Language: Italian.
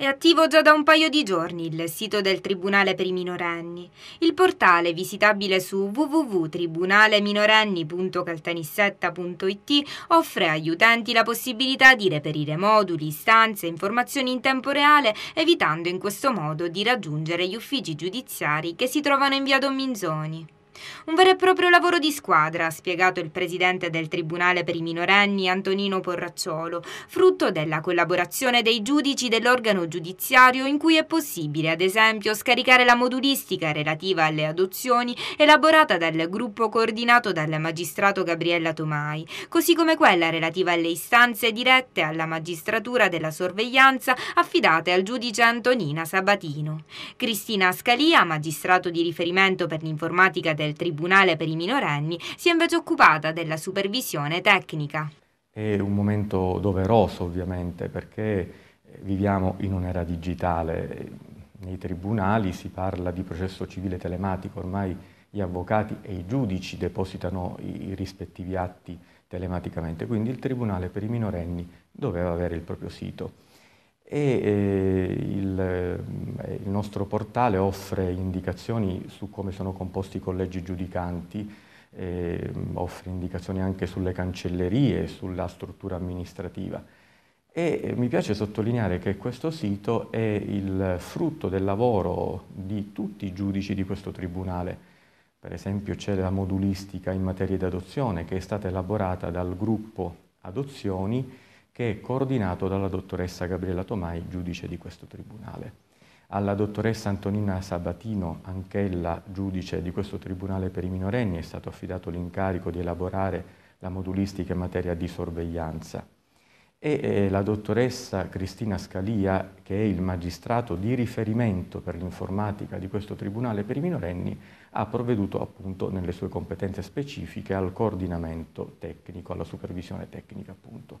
È attivo già da un paio di giorni il sito del Tribunale per i minorenni. Il portale, visitabile su www.tribunaleminorenni.caltanissetta.it, offre agli utenti la possibilità di reperire moduli, istanze e informazioni in tempo reale, evitando in questo modo di raggiungere gli uffici giudiziari che si trovano in via Don Minzoni. Un vero e proprio lavoro di squadra, ha spiegato il presidente del Tribunale per i minorenni Antonino Porracciolo, frutto della collaborazione dei giudici dell'organo giudiziario in cui è possibile, ad esempio, scaricare la modulistica relativa alle adozioni elaborata dal gruppo coordinato dal magistrato Gabriella Tomai, così come quella relativa alle istanze dirette alla magistratura della sorveglianza affidate al giudice Antonina Sabatino. Cristina Scalia, magistrato di riferimento per l'informatica del del Tribunale per i minorenni si è invece occupata della supervisione tecnica. È un momento doveroso ovviamente perché eh, viviamo in un'era digitale, nei tribunali si parla di processo civile telematico, ormai gli avvocati e i giudici depositano i rispettivi atti telematicamente, quindi il Tribunale per i minorenni doveva avere il proprio sito e eh, il, eh, il, nostro portale offre indicazioni su come sono composti i collegi giudicanti, eh, offre indicazioni anche sulle cancellerie, sulla struttura amministrativa. E eh, mi piace sottolineare che questo sito è il frutto del lavoro di tutti i giudici di questo tribunale. Per esempio c'è la modulistica in materia di adozione che è stata elaborata dal gruppo Adozioni che è coordinato dalla dottoressa Gabriella Tomai, giudice di questo tribunale. Alla dottoressa Antonina Sabatino, anch'ella giudice di questo tribunale per i minorenni, è stato affidato l'incarico di elaborare la modulistica in materia di sorveglianza. E eh, la dottoressa Cristina Scalia, che è il magistrato di riferimento per l'informatica di questo Tribunale per i minorenni, ha provveduto appunto nelle sue competenze specifiche al coordinamento tecnico, alla supervisione tecnica appunto.